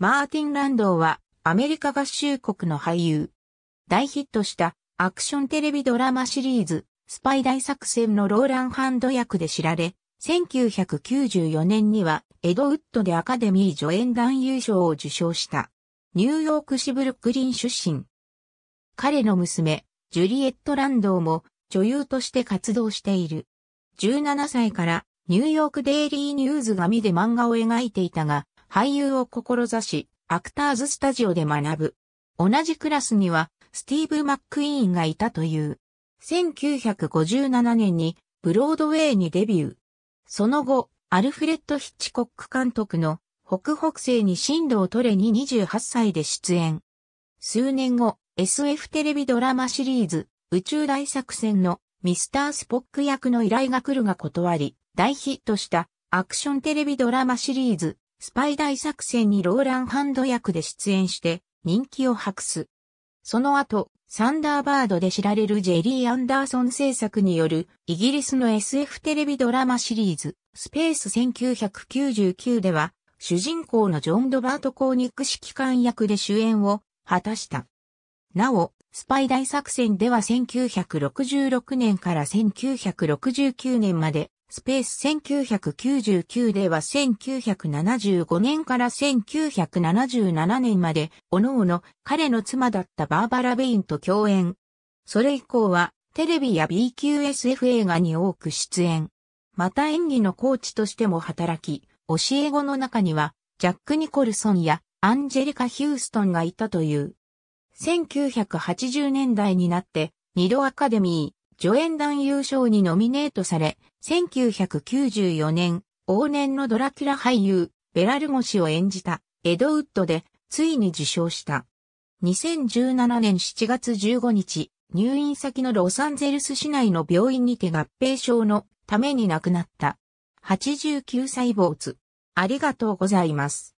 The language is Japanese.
マーティン・ランドーはアメリカ合衆国の俳優。大ヒットしたアクションテレビドラマシリーズスパイ大作戦のローランハンド役で知られ、1994年にはエドウッドでアカデミー助演男優賞を受賞した。ニューヨーク市ブルックリン出身。彼の娘、ジュリエット・ランドーも女優として活動している。17歳からニューヨークデイリーニューズ紙で漫画を描いていたが、俳優を志し、アクターズスタジオで学ぶ。同じクラスには、スティーブ・マックイーンがいたという。1957年に、ブロードウェイにデビュー。その後、アルフレッド・ヒッチコック監督の、北北西に進路を取れに28歳で出演。数年後、SF テレビドラマシリーズ、宇宙大作戦のミスター・スポック役の依頼が来るが断り、大ヒットしたアクションテレビドラマシリーズ、スパイ大作戦にローランハンド役で出演して人気を博す。その後、サンダーバードで知られるジェリー・アンダーソン制作によるイギリスの SF テレビドラマシリーズスペース1999では主人公のジョン・ドバート・コーニック指揮官役で主演を果たした。なお、スパイ大作戦では1966年から1969年までスペース1999では1975年から1977年まで、おのおの彼の妻だったバーバラ・ベインと共演。それ以降は、テレビや BQSF 映画に多く出演。また演技のコーチとしても働き、教え子の中には、ジャック・ニコルソンやアンジェリカ・ヒューストンがいたという。1980年代になって、二度アカデミー、助演男優賞にノミネートされ、1994年、往年のドラキュラ俳優、ベラルゴ氏を演じた、エドウッドで、ついに受賞した。2017年7月15日、入院先のロサンゼルス市内の病院にて合併症のために亡くなった。89歳坊主。ありがとうございます。